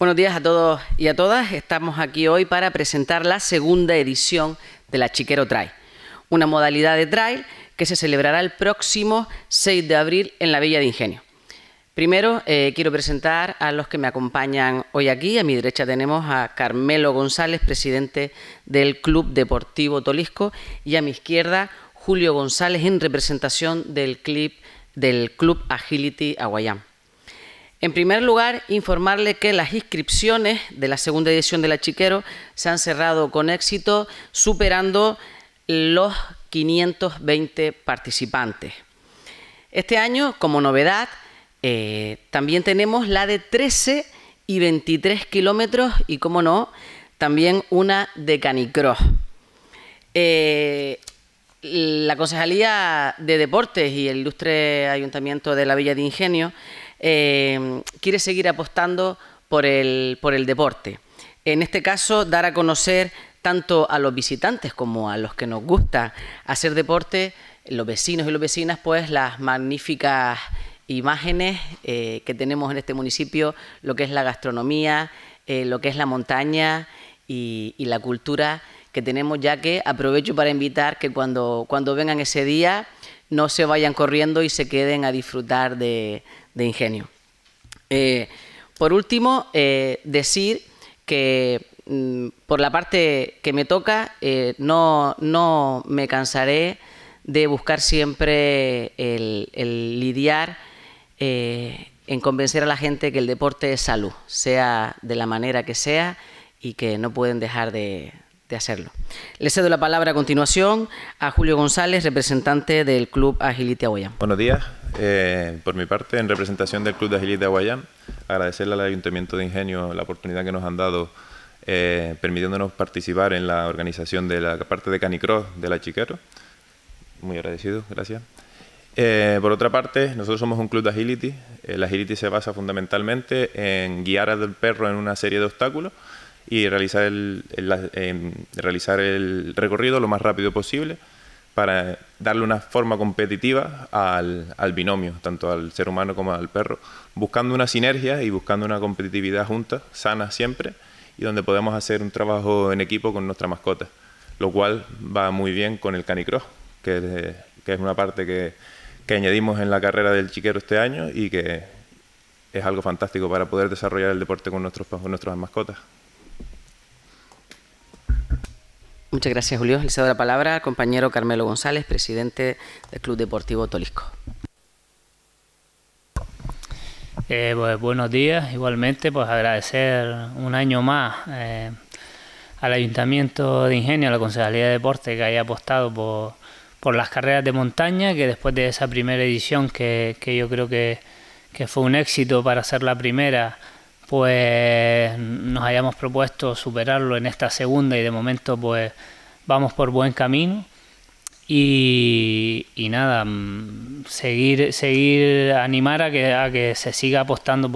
Buenos días a todos y a todas. Estamos aquí hoy para presentar la segunda edición de la Chiquero Trail, una modalidad de trail que se celebrará el próximo 6 de abril en la Villa de Ingenio. Primero eh, quiero presentar a los que me acompañan hoy aquí. A mi derecha tenemos a Carmelo González, presidente del Club Deportivo Tolisco, y a mi izquierda Julio González en representación del, clip, del Club Agility Aguayán. En primer lugar, informarle que las inscripciones de la segunda edición de La Chiquero se han cerrado con éxito, superando los 520 participantes. Este año, como novedad, eh, también tenemos la de 13 y 23 kilómetros y, como no, también una de canicross. Eh, la Concejalía de Deportes y el ilustre Ayuntamiento de la Villa de Ingenio Em, quiere seguir apostando por el, por el deporte. En este caso, dar a conocer tanto a los visitantes como a los que nos gusta hacer deporte, los vecinos y las vecinas, pues las magníficas imágenes eh, que tenemos en este municipio, lo que es la gastronomía, eh, lo que es la montaña y, y, la cultura que tenemos, ya que aprovecho para invitar que cuando, cuando vengan ese día no se vayan corriendo y se queden a disfrutar de, de ingenio. Eh, por último, eh, decir que mm, por la parte que me toca, eh, no, me cansaré de buscar siempre el, el lidiar en convencer a la gente que el deporte es salud, sea de la manera que sea y que no pueden dejar de, de hacerlo. Le cedo la palabra a continuación a Julio González, representante del Club Agility Aguayán. Buenos días. Eh, por mi parte, en representación del Club de Agility Aguayán, agradecerle al Ayuntamiento de Ingenio la oportunidad que nos han dado eh, permitiéndonos participar en la organización de la parte de Canicross de la Chiquero. Muy agradecido, gracias. Eh, por otra parte, nosotros somos un club de agility. El agility se basa fundamentalmente en guiar al perro en una serie de obstáculos y realizar el, em, realizar el recorrido lo más rápido posible para darle una forma competitiva al, al, binomio, tanto al ser humano como al perro, buscando una sinergia y buscando una competitividad junta, sana siempre, y donde podemos hacer un trabajo en equipo con nuestra mascota, lo cual va muy bien con el canicross, que, es, que es una parte que, que añadimos en la carrera del chiquero este año y que es algo fantástico para poder desarrollar el deporte con, nuestros, con nuestras mascotas. Muchas gracias, Julio. Le cedo la palabra al compañero Carmelo González, presidente del Club Deportivo Tolisco. Eh, buenos días. Igualmente, pues agradecer un año más eh, al Ayuntamiento de Ingenio, a la Concejalía de Deporte, que haya apostado por, las carreras de montaña, que después de esa primera edición, que, yo creo que, que fue un éxito para ser la primera, pues nos hayamos propuesto superarlo en esta segunda y de momento pues vamos por buen camino y, nada mm, seguir seguir animar a que, que se siga apostando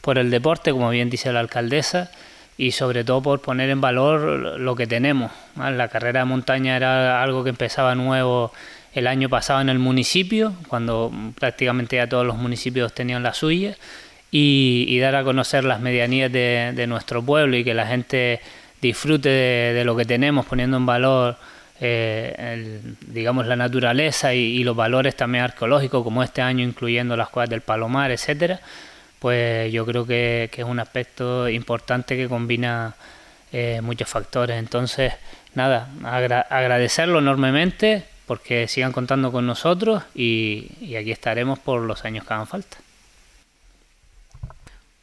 por, el deporte como bien dice la alcaldesa y sobre todo por poner en valor lo que tenemos la carrera de montaña era algo que empezaba nuevo el año pasado en el municipio cuando mm, prácticamente ya todos los municipios tenían la suya y, dar a conocer las medianías de, nuestro pueblo y que la gente disfrute de, lo que tenemos poniendo en valor eh, digamos la naturaleza y, los valores también arqueológicos como este año incluyendo las cuevas del palomar etcétera pues yo creo que, es un aspecto importante que combina eh, muchos factores entonces nada agradecerlo enormemente porque sigan contando con nosotros y, y aquí estaremos por los años que hagan falta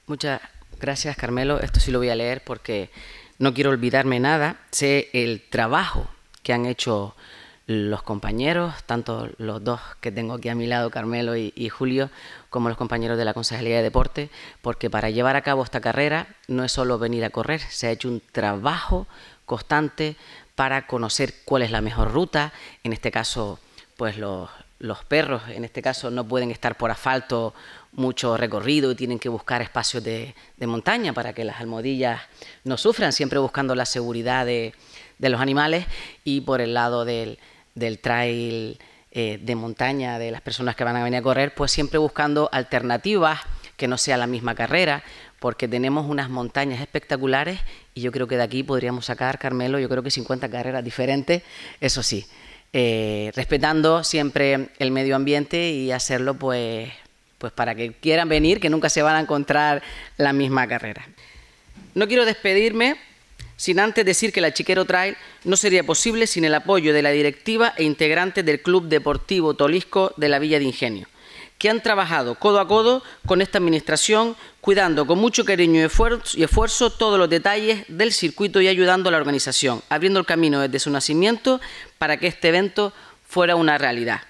Muchas gracias, Carmelo. Esto sí lo voy a leer porque no quiero olvidarme nada. Sé el trabajo que han hecho los compañeros, tanto los dos que tengo aquí a mi lado, Carmelo y, Julio, como los compañeros de la Consejería de Deporte, porque para llevar a cabo esta carrera no es solo venir a correr, se ha hecho un trabajo constante para conocer cuál es la mejor ruta, en este caso, pues los, los perros, en este caso, no pueden estar por asfalto mucho recorrido y tienen que buscar espacios de, montaña para que las almohadillas no sufran, siempre buscando la seguridad de, los animales y por el lado del, trail eh, de montaña de las personas que van a venir a correr, pues siempre buscando alternativas que no sea la misma carrera, porque tenemos unas montañas espectaculares y yo creo que de aquí podríamos sacar, Carmelo, yo creo que 50 carreras diferentes, eso sí, eh, respetando siempre el medio ambiente y hacerlo pues, pues para que quieran venir, que nunca se van a encontrar la misma carrera. No quiero despedirme sin antes decir que la Chiquero Trail no sería posible sin el apoyo de la directiva e integrante del Club Deportivo Tolisco de la Villa de Ingenio que han trabajado codo a codo con esta Administración, cuidando con mucho cariño y esfuerzo, todos los detalles del circuito y ayudando a la organización, abriendo el camino desde su nacimiento para que este evento fuera una realidad.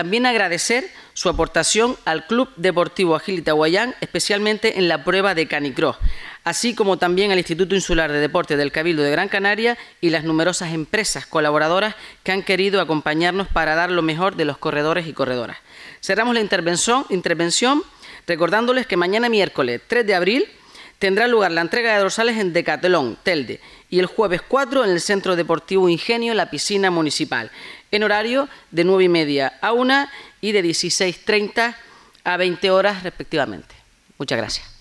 También agradecer su aportación al Club Deportivo Agilita Guayán, especialmente en la prueba de canicross, así como también al Instituto Insular de Deportes del Cabildo de Gran Canaria y las numerosas empresas colaboradoras que han querido acompañarnos para dar lo mejor de los corredores y corredoras. Cerramos la intervención, intervención recordándoles que mañana miércoles 3 de abril tendrá lugar la entrega de dorsales en Decathlon, Telde, y el jueves 4 en el Centro Deportivo Ingenio, la piscina municipal, en horario de 9 y media a 1 y de 16.30 a 20 horas respectivamente. Muchas gracias.